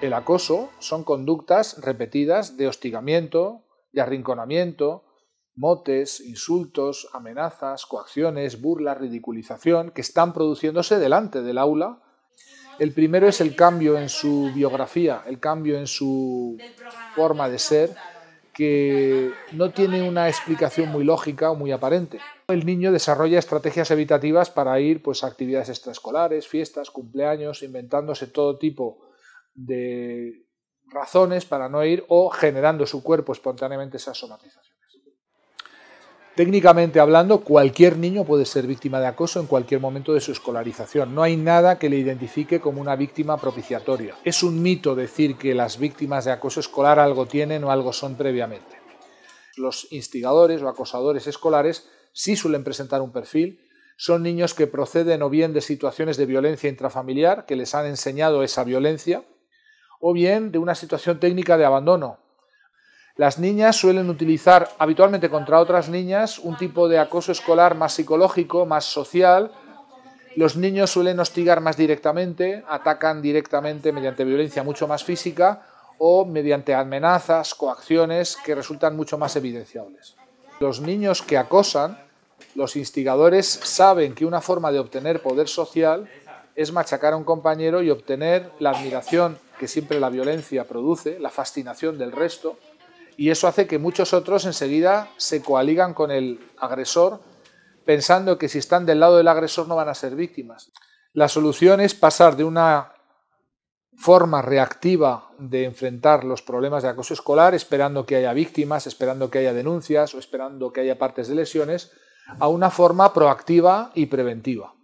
El acoso son conductas repetidas de hostigamiento, de arrinconamiento, motes, insultos, amenazas, coacciones, burlas, ridiculización, que están produciéndose delante del aula. El primero es el cambio en su biografía, el cambio en su forma de ser, que no tiene una explicación muy lógica o muy aparente. El niño desarrolla estrategias evitativas para ir pues, a actividades extraescolares, fiestas, cumpleaños, inventándose todo tipo de razones para no ir o generando su cuerpo espontáneamente esas somatizaciones. Técnicamente hablando, cualquier niño puede ser víctima de acoso en cualquier momento de su escolarización. No hay nada que le identifique como una víctima propiciatoria. Es un mito decir que las víctimas de acoso escolar algo tienen o algo son previamente. Los instigadores o acosadores escolares sí suelen presentar un perfil. Son niños que proceden o bien de situaciones de violencia intrafamiliar, que les han enseñado esa violencia, o bien de una situación técnica de abandono. Las niñas suelen utilizar habitualmente contra otras niñas un tipo de acoso escolar más psicológico, más social. Los niños suelen hostigar más directamente, atacan directamente mediante violencia mucho más física o mediante amenazas, coacciones que resultan mucho más evidenciables. Los niños que acosan, los instigadores saben que una forma de obtener poder social es machacar a un compañero y obtener la admiración que siempre la violencia produce, la fascinación del resto, y eso hace que muchos otros enseguida se coaligan con el agresor pensando que si están del lado del agresor no van a ser víctimas. La solución es pasar de una forma reactiva de enfrentar los problemas de acoso escolar, esperando que haya víctimas, esperando que haya denuncias o esperando que haya partes de lesiones, a una forma proactiva y preventiva.